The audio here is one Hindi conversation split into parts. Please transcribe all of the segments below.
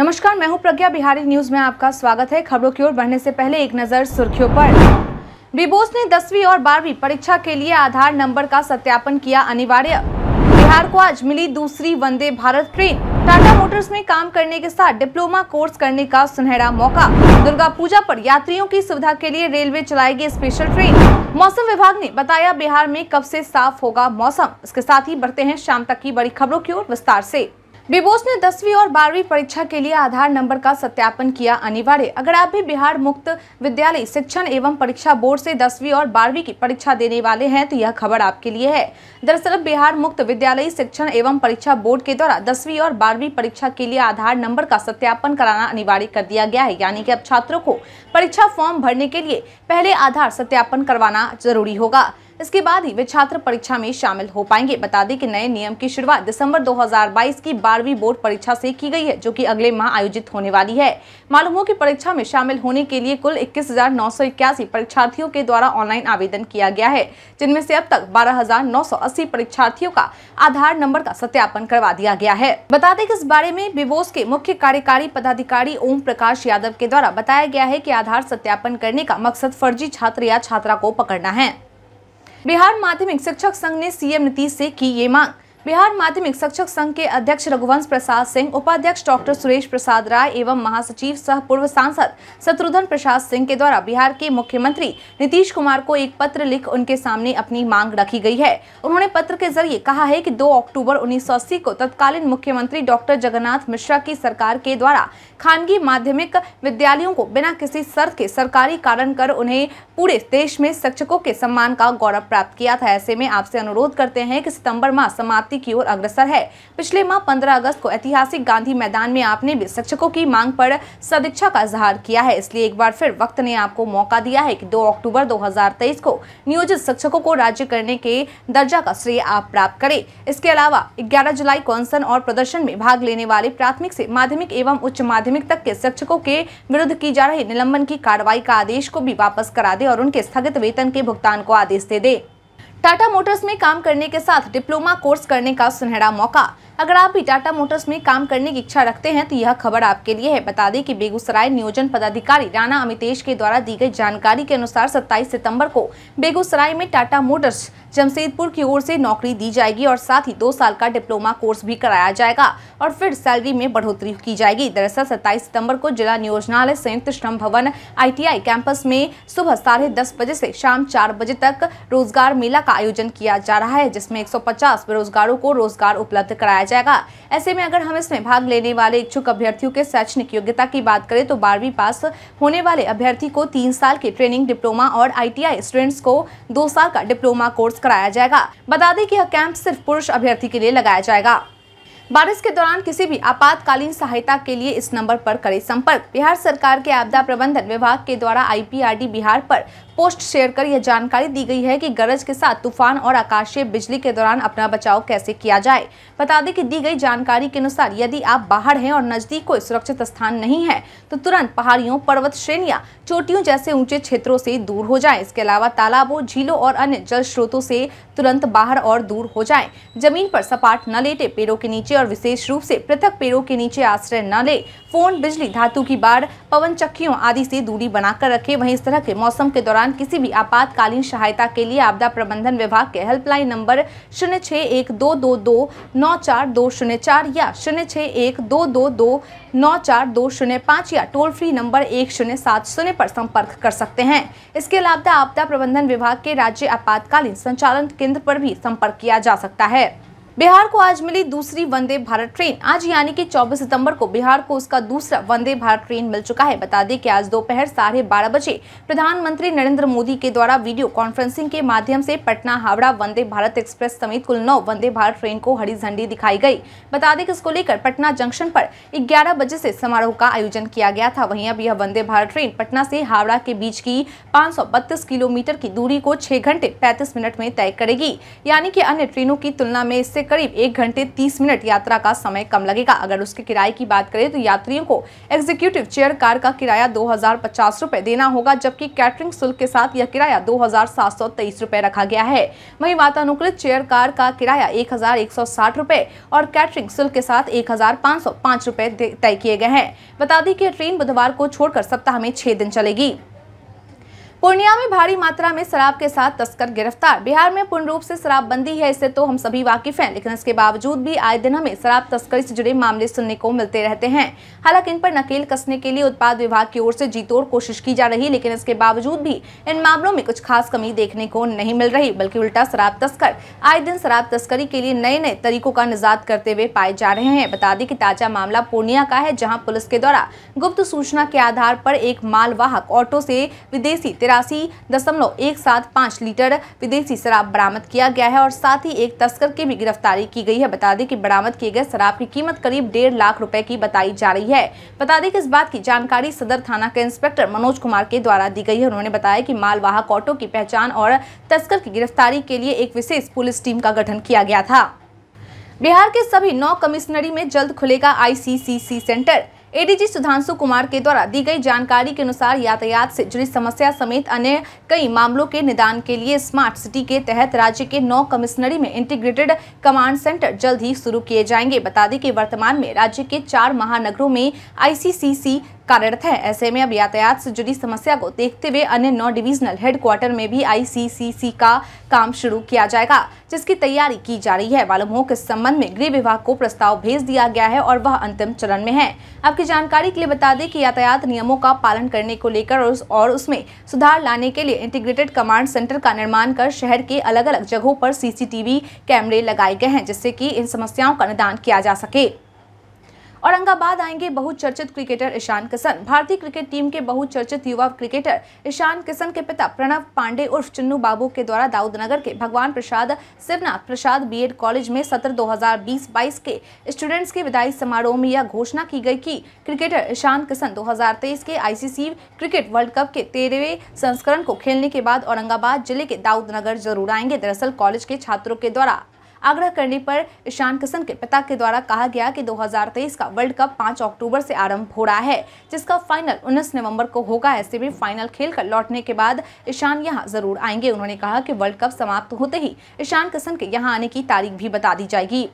नमस्कार मैं हूं प्रज्ञा बिहारी न्यूज में आपका स्वागत है खबरों की ओर बढ़ने से पहले एक नजर सुर्खियों पर बीबोस ने दसवीं और बारहवीं परीक्षा के लिए आधार नंबर का सत्यापन किया अनिवार्य बिहार को आज मिली दूसरी वंदे भारत ट्रेन टाटा मोटर्स में काम करने के साथ डिप्लोमा कोर्स करने का सुनहरा मौका दुर्गा पूजा पर यात्रियों की सुविधा के लिए रेलवे चलाएगी स्पेशल ट्रेन मौसम विभाग ने बताया बिहार में कब से साफ होगा मौसम इसके साथ ही बढ़ते हैं शाम तक की बड़ी खबरों की ओर विस्तार ऐसी बीबोस ने दसवीं और बारहवीं परीक्षा के लिए आधार नंबर का सत्यापन किया अनिवार्य अगर आप भी बिहार मुक्त विद्यालय शिक्षण एवं परीक्षा बोर्ड से दसवीं और बारहवीं की परीक्षा देने वाले हैं तो यह खबर आपके लिए है दरअसल बिहार मुक्त विद्यालय शिक्षण एवं परीक्षा बोर्ड के द्वारा दसवीं और बारहवीं परीक्षा के लिए आधार नंबर का सत्यापन कराना अनिवार्य कर दिया गया है यानी कि अब छात्रों को परीक्षा फॉर्म भरने के लिए पहले आधार सत्यापन करवाना जरूरी होगा इसके बाद ही वे छात्र परीक्षा में शामिल हो पाएंगे बता दें कि नए नियम की शुरुआत दिसंबर 2022 की बारहवीं बोर्ड परीक्षा से की गई है जो कि अगले माह आयोजित होने वाली है मालूम हो कि परीक्षा में शामिल होने के लिए कुल इक्कीस परीक्षार्थियों के द्वारा ऑनलाइन आवेदन किया गया है जिनमें से अब तक बारह परीक्षार्थियों का आधार नंबर का सत्यापन करवा दिया गया है बता दें कि इस बारे में विवोस के मुख्य कार्यकारी पदाधिकारी ओम प्रकाश यादव के द्वारा बताया गया है की आधार सत्यापन करने का मकसद फर्जी छात्र या छात्रा को पकड़ना है बिहार माध्यमिक शिक्षक संघ ने सीएम नीतीश से की ये मांग बिहार माध्यमिक शिक्षक संघ के अध्यक्ष रघुवंश प्रसाद सिंह उपाध्यक्ष डॉक्टर सुरेश प्रसाद राय एवं महासचिव सह पूर्व सांसद शत्रुघ्न प्रसाद सिंह के द्वारा बिहार के मुख्यमंत्री नीतीश कुमार को एक पत्र लिख उनके सामने अपनी मांग रखी गई है उन्होंने पत्र के जरिए कहा है कि 2 अक्टूबर उन्नीस को तत्कालीन मुख्यमंत्री डॉक्टर जगन्नाथ मिश्रा की सरकार के द्वारा खानगी माध्यमिक विद्यालयों को बिना किसी शर्त के सरकारी कारण कर उन्हें पूरे देश में शिक्षकों के सम्मान का गौरव प्राप्त किया था ऐसे में आपसे अनुरोध करते हैं कि सितम्बर माह समाप्ति की ओर अग्रसर है पिछले माह पंद्रह अगस्त को ऐतिहासिक गांधी मैदान में आपने भी शिक्षकों की मांग पर सदिच्छा का इजहार किया है इसलिए एक बार फिर वक्त ने आपको मौका दिया है कि 2 अक्टूबर 2023 को नियोजित शिक्षकों को राज्य करने के दर्जा का श्रेय आप प्राप्त करें इसके अलावा 11 जुलाई कॉन्सन और प्रदर्शन में भाग लेने वाले प्राथमिक से माध्यमिक एवं उच्च माध्यमिक तक के शिक्षकों के विरुद्ध की जा रही निलंबन की कार्रवाई का आदेश को भी वापस करा दे और उनके स्थगित वेतन के भुगतान को आदेश दे दे टाटा मोटर्स में काम करने के साथ डिप्लोमा कोर्स करने का सुनहरा मौका अगर आप भी टाटा मोटर्स में काम करने की इच्छा रखते हैं तो यह खबर आपके लिए है बता दें कि बेगूसराय नियोजन पदाधिकारी राणा अमितेश के द्वारा दी गई जानकारी के अनुसार 27 सितंबर को बेगूसराय में टाटा मोटर्स जमशेदपुर की ओर से नौकरी दी जाएगी और साथ ही दो साल का डिप्लोमा कोर्स भी कराया जाएगा और फिर सैलरी में बढ़ोतरी की जाएगी दरअसल सत्ताईस सितम्बर को जिला नियोजनालय संयुक्त श्रम भवन आई कैंपस में सुबह साढ़े बजे से शाम चार बजे तक रोजगार मेला का आयोजन किया जा रहा है जिसमें 150 बेरोजगारों को रोजगार उपलब्ध कराया जाएगा ऐसे में अगर हम इसमें भाग लेने वाले इच्छुक अभ्यर्थियों के शैक्षणिक योग्यता की बात करें तो बारहवीं पास होने वाले अभ्यर्थी को तीन साल के ट्रेनिंग डिप्लोमा और आई स्टूडेंट्स को दो साल का डिप्लोमा कोर्स कराया जाएगा बता दें की यह कैंप सिर्फ पुरुष अभ्यर्थी के लिए लगाया जाएगा बारिश के दौरान किसी भी आपातकालीन सहायता के लिए इस नंबर पर करें संपर्क बिहार सरकार के आपदा प्रबंधन विभाग के द्वारा आईपीआरडी बिहार पर पोस्ट शेयर कर यह जानकारी दी गई है कि गरज के साथ तूफान और आकाशीय बिजली के दौरान अपना बचाव कैसे किया जाए बता दें कि दी गई जानकारी के अनुसार यदि आप बाहर हैं और नजदीक कोई सुरक्षित स्थान नहीं है तो तुरंत पहाड़ियों पर्वत श्रेणियां चोटियों जैसे ऊंचे क्षेत्रों से दूर हो जाएं इसके अलावा तालाबों झीलों और अन्य जल स्रोतों से तुरंत बाहर और दूर हो जाए जमीन पर सपाट न लेटे पेड़ों के नीचे और विशेष रूप से पृथक पेड़ों के नीचे आश्रय न ले फोन बिजली धातु की बाढ़ पवन चक्कियों आदि से दूरी बनाकर रखें वहीं इस तरह के मौसम के दौरान किसी भी आपातकालीन सहायता के लिए आपदा प्रबंधन विभाग के हेल्पलाइन नंबर शून्य छः एक दो दो दो नौ चार दो शून्य चार या शून्य छः एक दो दो दो नौ चार दो शून्य पाँच या टोल फ्री नंबर एक शून्य सात शून्य पर संपर्क कर सकते हैं इसके अलावा आपदा प्रबंधन विभाग के राज्य आपातकालीन संचालन केंद्र पर भी संपर्क किया जा सकता है बिहार को आज मिली दूसरी वंदे भारत ट्रेन आज यानी कि 24 सितंबर को बिहार को उसका दूसरा वंदे भारत ट्रेन मिल चुका है बता दें कि आज दोपहर साढ़े बारह बजे प्रधानमंत्री नरेंद्र मोदी के द्वारा वीडियो कॉन्फ्रेंसिंग के माध्यम से पटना हावड़ा वंदे भारत एक्सप्रेस समेत कुल नौ वंदे भारत ट्रेन को हरी झंडी दिखाई गई बता दें कि इसको लेकर पटना जंक्शन पर ग्यारह बजे से समारोह का आयोजन किया गया था वहीं अब यह वंदे भारत ट्रेन पटना से हावड़ा के बीच की पाँच किलोमीटर की दूरी को छह घंटे पैंतीस मिनट में तय करेगी यानी कि अन्य ट्रेनों की तुलना में इससे करीब एक घंटे तीस मिनट यात्रा का समय कम लगेगा अगर उसके किराए की बात करें तो यात्रियों को एग्जीक्यूटिव चेयर कार का किराया दो हजार देना होगा जबकि कैटरिंग शुल्क के साथ यह किराया दो हजार रखा गया है वही वातानुकूलित चेयर कार का किराया एक हजार और कैटरिंग शुल्क के साथ एक हजार तय किए गए हैं बता दें कि ट्रेन बुधवार को छोड़कर सप्ताह में छह दिन चलेगी पूर्णिया में भारी मात्रा में शराब के साथ तस्कर गिरफ्तार बिहार में पूर्ण रूप से शराबबंदी है इससे तो हम सभी वाकिफ हैं लेकिन इसके बावजूद भी आए दिन हमें शराब तस्करी से जुड़े मामले सुनने को मिलते रहते हैं हालांकि इन पर नकेल कसने के लिए उत्पाद विभाग की ओर से जीतोड़ कोशिश की जा रही लेकिन इसके बावजूद भी इन मामलों में कुछ खास कमी देखने को नहीं मिल रही बल्कि उल्टा शराब तस्कर आए दिन शराब तस्करी के लिए नए नए तरीकों का निजात करते हुए पाए जा रहे हैं बता दें कि ताजा मामला पूर्णिया का है जहाँ पुलिस के द्वारा गुप्त सूचना के आधार पर एक मालवाहक ऑटो से विदेशी तिरासी दशमलव एक सात पाँच लीटर विदेशी शराब बरामद किया गया है और साथ ही एक तस्कर की भी गिरफ्तारी की गई है बता दें कि बरामद किए गए शराब की कीमत करीब डेढ़ लाख रुपए की बताई जा रही है बता दें कि इस बात की जानकारी सदर थाना के इंस्पेक्टर मनोज कुमार के द्वारा दी गई है उन्होंने बताया कि मालवाहक ऑटो की पहचान और तस्कर की गिरफ्तारी के लिए एक विशेष पुलिस टीम का गठन किया गया था बिहार के सभी नौ कमिश्नरी में जल्द खुलेगा ICCC centre ADG Sudhanshu Kumar के द्वारा दी गई जानकारी के अनुसार यातायात से जुड़ी समस्या समेत अन्य कई मामलों के निदान के लिए स्मार्ट सिटी के तहत राज्य के नौ कमिश्नरी में इंटीग्रेटेड कमांड सेंटर जल्द ही शुरू किए जाएंगे बता दें कि वर्तमान में राज्य के चार महानगरों में आईसीसीसी कार्यरत है ऐसे में अब यातायात से जुड़ी समस्या को देखते हुए अन्य नौ डिवीजनल हेडक्वार्टर में भी आईसीसीसी का काम शुरू किया जाएगा जिसकी तैयारी की जा रही है मालूम हो कि संबंध में गृह विभाग को प्रस्ताव भेज दिया गया है और वह अंतिम चरण में है आपकी जानकारी के लिए बता दें कि यातायात नियमों का पालन करने को लेकर और, उस और उसमें सुधार लाने के लिए इंटीग्रेटेड कमांड सेंटर का निर्माण कर शहर के अलग अलग जगहों पर सीसीटीवी कैमरे लगाए गए हैं जिससे कि इन समस्याओं का निदान किया जा सके औरंगाबाद आएंगे बहुचर्चित क्रिकेटर ईशान किशन भारतीय क्रिकेट टीम के बहुचर्चित युवा क्रिकेटर ईशान किशन के पिता प्रणव पांडे उर्फ चिन्नू बाबू के द्वारा दाऊदनगर के भगवान प्रसाद शिवनाथ प्रसाद बीएड कॉलेज में सत्र 2020-22 के स्टूडेंट्स के विदाई समारोह में यह घोषणा की गई कि क्रिकेटर ईशान किशन दो के आई क्रिकेट वर्ल्ड कप के तेरहवें संस्करण को खेलने के बाद औरंगाबाद जिले के दाऊदनगर जरूर आएंगे दरअसल कॉलेज के छात्रों के द्वारा आग्रह करने पर ईशान किशन के पिता के द्वारा कहा गया कि 2023 का वर्ल्ड कप 5 अक्टूबर से आरंभ हो रहा है जिसका फाइनल 19 नवंबर को होगा ऐसे में फाइनल खेल कर लौटने के बाद ईशान यहाँ जरूर आएंगे उन्होंने कहा कि वर्ल्ड कप समाप्त होते ही ईशान किशन के यहाँ आने की तारीख भी बता दी जाएगी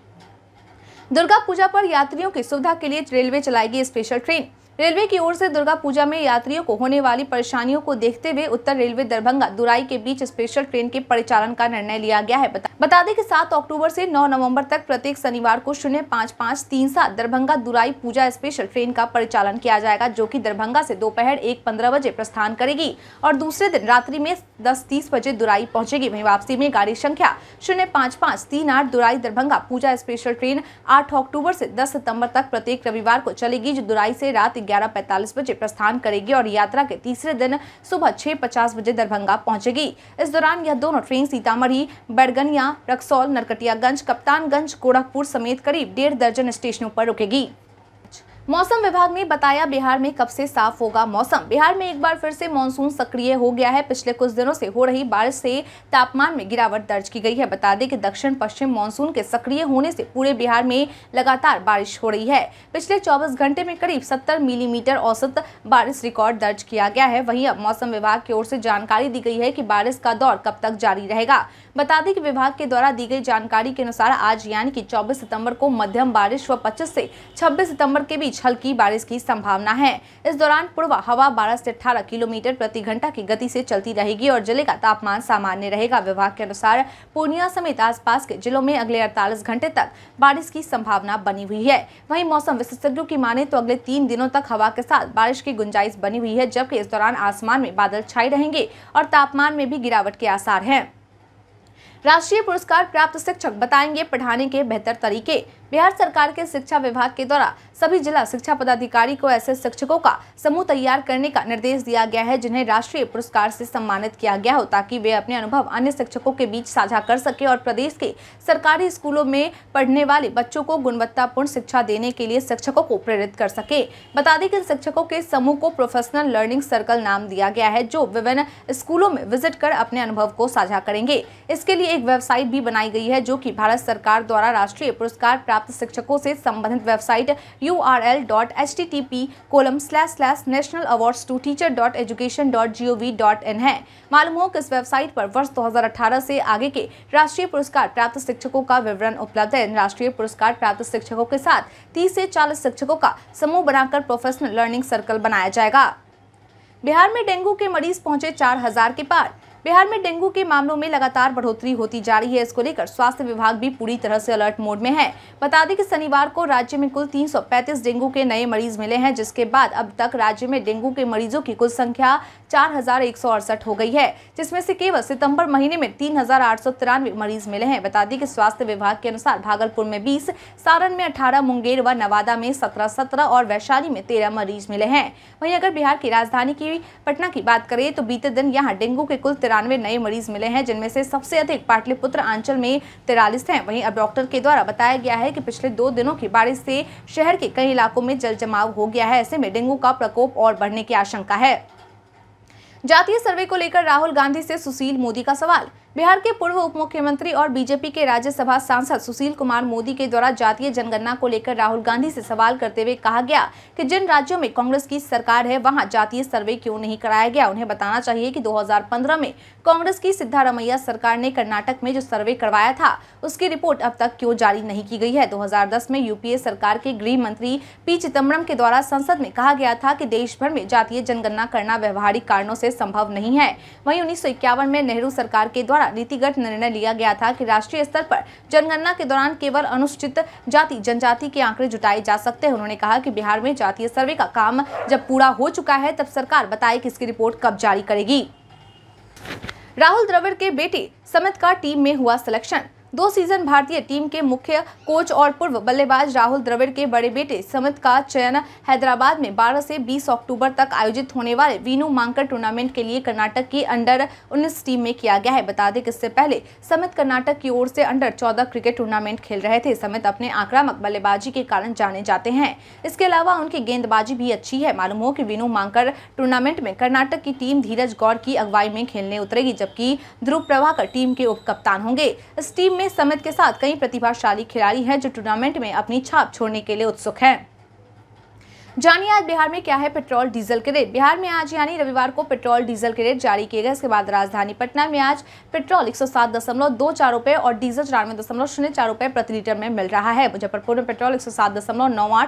दुर्गा पूजा पर यात्रियों की सुविधा के लिए रेलवे चलाएगी स्पेशल ट्रेन रेलवे की ओर से दुर्गा पूजा में यात्रियों को होने वाली परेशानियों को देखते हुए उत्तर रेलवे दरभंगा दुराई के बीच स्पेशल ट्रेन के परिचालन का निर्णय लिया गया है बता दें कि 7 अक्टूबर से 9 नवंबर तक प्रत्येक शनिवार को शून्य पाँच पाँच तीन सात दरभंगा दुराई पूजा स्पेशल ट्रेन का परिचालन किया जाएगा जो की दरभंगा ऐसी दोपहर एक पंद्रह बजे प्रस्थान करेगी और दूसरे दिन रात्रि में दस तीस बजे दुराई पहुँचेगी वही वापसी में गाड़ी संख्या शून्य पाँच पाँच तीन आठ दुराई दरभंगा पूजा स्पेशल ट्रेन आठ अक्टूबर ऐसी दस सितम्बर तक प्रत्येक रविवार को चलेगी जो दुराई ऐसी रात ग्यारह पैतालीस बजे प्रस्थान करेगी और यात्रा के तीसरे दिन सुबह छह पचास बजे दरभंगा पहुंचेगी इस दौरान यह दोनों ट्रेन सीतामढ़ी बैरगनिया रक्सौल नरकटियागंज कप्तानगंज गोरखपुर समेत करीब डेढ़ दर्जन स्टेशनों पर रुकेगी मौसम विभाग ने बताया बिहार में कब से साफ होगा मौसम बिहार में एक बार फिर से मानसून सक्रिय हो गया है पिछले कुछ दिनों से हो रही बारिश से तापमान में गिरावट दर्ज की गई है बता दें कि दक्षिण पश्चिम मानसून के सक्रिय होने से पूरे बिहार में लगातार बारिश हो रही है पिछले 24 घंटे में करीब 70 मिलीमीटर औसत बारिश रिकॉर्ड दर्ज किया गया है वही अब मौसम विभाग की ओर से जानकारी दी गई है की बारिश का दौर कब तक जारी रहेगा बता दें कि विभाग के द्वारा दी गई जानकारी के अनुसार आज यानी की चौबीस सितम्बर को मध्यम बारिश व पच्चीस ऐसी छब्बीस सितम्बर के बीच बीच हल्की बारिश की संभावना है इस दौरान पूर्वा हवा 12 से 18 किलोमीटर प्रति घंटा की गति से चलती रहेगी और जिले का तापमान सामान्य रहेगा विभाग के अनुसार पूर्णिया समेत आसपास के जिलों में अगले अड़तालीस घंटे तक बारिश की संभावना बनी हुई है वही मौसम विशेषज्ञों की माने तो अगले तीन दिनों तक हवा के साथ बारिश की गुंजाइश बनी हुई है जबकि इस दौरान आसमान में बादल छाई रहेंगे और तापमान में भी गिरावट के आसार है राष्ट्रीय पुरस्कार प्राप्त शिक्षक बताएंगे पढ़ाने के बेहतर तरीके बिहार सरकार के शिक्षा विभाग के द्वारा सभी जिला शिक्षा पदाधिकारी को ऐसे शिक्षकों का समूह तैयार करने का निर्देश दिया गया है जिन्हें राष्ट्रीय पुरस्कार से सम्मानित किया गया हो ताकि वे अपने अनुभव अन्य शिक्षकों के बीच साझा कर सके और प्रदेश के सरकारी स्कूलों में पढ़ने वाले बच्चों को गुणवत्तापूर्ण शिक्षा देने के लिए शिक्षकों को प्रेरित कर सके बता दें कि इन शिक्षकों के समूह को प्रोफेशनल लर्निंग सर्कल नाम दिया गया है जो विभिन्न स्कूलों में विजिट कर अपने अनुभव को साझा करेंगे इसके लिए एक वेबसाइट भी बनाई गई है जो की भारत सरकार द्वारा राष्ट्रीय पुरस्कार प्राप्त प्राप्त शिक्षकों से संबंधित website U R L dot H T T P colon slash slash national awards to teacher dot education dot G O V dot in है मालूम हो कि इस वेबसाइट पर वर्ष 2018 से आगे के राष्ट्रीय पुरस्कार प्राप्त शिक्षकों का विवरण उपलब्ध है राष्ट्रीय पुरस्कार प्राप्त शिक्षकों के साथ तीस से चालीस शिक्षकों का समूह बनाकर प्रोफेशनल लर्निंग सर्कल बनाया जाएगा बिहार में डेंगू के मरीज पहुंचे 4000 के पार बिहार में डेंगू के मामलों में लगातार बढ़ोतरी होती जा रही है इसको लेकर स्वास्थ्य विभाग भी पूरी तरह से अलर्ट मोड में है बता दें कि शनिवार को राज्य में कुल 335 डेंगू के नए मरीज मिले हैं जिसके बाद अब तक राज्य में डेंगू के मरीजों की कुल संख्या चार हो गई है जिसमें से केवल सितम्बर महीने में तीन मरीज मिले हैं बता दें कि स्वास्थ्य विभाग के अनुसार भागलपुर में बीस सारण में अठारह मुंगेर व नवादा में सत्रह सत्रह और वैशाली में तेरह मरीज मिले हैं वहीं अगर बिहार की राजधानी की पटना की बात करें तो बीते दिन यहाँ डेंगू के कुल तेरह तिरानवे नए मरीज मिले हैं जिनमें से सबसे अधिक पाटलिपुत्र आंचल में तिरालीस हैं वहीं अब डॉक्टर के द्वारा बताया गया है कि पिछले दो दिनों की बारिश से शहर के कई इलाकों में जल जमाव हो गया है ऐसे में डेंगू का प्रकोप और बढ़ने की आशंका है जातीय सर्वे को लेकर राहुल गांधी से सुशील मोदी का सवाल बिहार के पूर्व उप मुख्यमंत्री और बीजेपी के राज्यसभा सांसद सुशील कुमार मोदी के द्वारा जातीय जनगणना को लेकर राहुल गांधी से सवाल करते हुए कहा गया कि जिन राज्यों में कांग्रेस की सरकार है वहां जातीय सर्वे क्यों नहीं कराया गया उन्हें बताना चाहिए कि 2015 में कांग्रेस की सिद्धारमैया सरकार ने कर्नाटक में जो सर्वे करवाया था उसकी रिपोर्ट अब तक क्यों जारी नहीं की गई है दो में यूपीए सरकार के गृह मंत्री पी चिदम्बरम के द्वारा संसद में कहा गया था की देश भर में जातीय जनगणना करना व्यवहारिक कारणों से संभव नहीं है वही उन्नीस में नेहरू सरकार के द्वारा द्वारा नीतिगत निर्णय लिया गया था कि राष्ट्रीय स्तर पर जनगणना के दौरान केवल अनुसूचित जाति जनजाति के आंकड़े जुटाए जा सकते हैं उन्होंने कहा कि बिहार में जातीय सर्वे का काम जब पूरा हो चुका है तब सरकार बताए कि इसकी रिपोर्ट कब जारी करेगी राहुल द्रविड़ के बेटे समित का टीम में हुआ सिलेक्शन दो सीजन भारतीय टीम के मुख्य कोच और पूर्व बल्लेबाज राहुल द्रविड़ के बड़े बेटे समित का चयन हैदराबाद में 12 से 20 अक्टूबर तक आयोजित होने वाले वीनू मांकर टूर्नामेंट के लिए कर्नाटक की अंडर 19 टीम में किया गया है बता दें कि इससे पहले समित कर्नाटक की ओर से अंडर 14 क्रिकेट टूर्नामेंट खेल रहे थे समित अपने आक्रामक बल्लेबाजी के कारण जाने जाते हैं इसके अलावा उनकी गेंदबाजी भी अच्छी है मालूम हो कि वीनू मांकर टूर्नामेंट में कर्नाटक की टीम धीरज गौर की अगुवाई में खेलने उतरेगी जबकि ध्रुव प्रभाकर टीम के उप होंगे इस टीम में में समित के साथ कई प्रतिभाशाली खिलाड़ी हैं जो टूर्नामेंट में अपनी छाप छोड़ने के लिए उत्सुक हैं जानिए आज बिहार में क्या है पेट्रोल डीजल के रेट बिहार में आज यानी रविवार को पेट्रोल डीजल के रेट जारी किए गए इसके बाद राजधानी पटना में आज पेट्रोल एक सौ और डीजल चौरानवे दशमलव शून्य चार रुपए प्रति लीटर में मिल रहा है मुजफ्फरपुर में पेट्रोल एक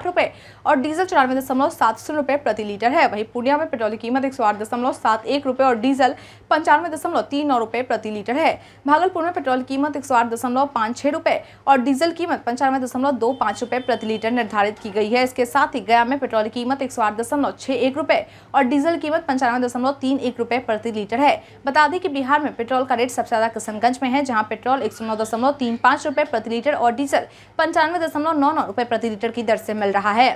रुपए और डीजल चौरानवे दशमलव सात शून्य रुपए प्रति लीटर है वहीं पूर्णिया में पेट्रोल की कीमत एक सौ और डीजल पंचानवे दशमलव तीन नौ रुपए प्रति लीटर है भागलपुर में पेट्रोल की कीमत एक रुपए और डीजल कीमत पंचानवे दशमलव दो पांच रुपए प्रति लीटर निर्धारित की गई है इसके साथ ही गया में पेट्रोल पेट्रोल कीमत एक सौ आठ दशमलव छह एक रुपए और डीजल कीमत पंचानवे दशमलव तीन एक रूपए प्रति लीटर है बता दें कि बिहार में पेट्रोल का रेट सबसे ज़्यादा किशनगंज में है जहाँ पेट्रोल एक सौ नौ दशमलव तीन पाँच रूपए प्रति लीटर और डीजल पंचानवे दशमलव नौ नौ रूपए प्रति लीटर की दर से मिल रहा है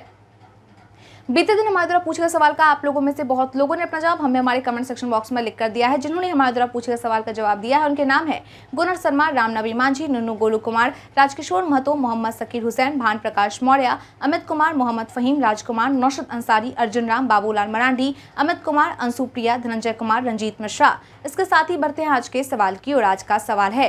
बीते दिन हमारे द्वारा पूछे गए सवाल का आप लोगों में से बहुत लोगों ने अपना जवाब हमें हमारे कमेंट सेक्शन बॉक्स में लिख कर दिया है जिन्होंने हमारे द्वारा पूछे गए सवाल का जवाब दिया है उनके नाम है गुनर शर्मा नबी मांझी नुनू गोलू कुमार राजकिशोर महतो मोहम्मद सकीर हुसैन भान प्रकाश मौर्य अमित कुमार मोहम्मद फहीम राजकुमार नौशद अंसारी अर्जुन राम बाबूलाल मरांडी अमित कुमार अंशु प्रिया धनंजय कुमार रंजीत मिश्रा इसके साथ ही बढ़ते हैं आज के सवाल की और आज का सवाल है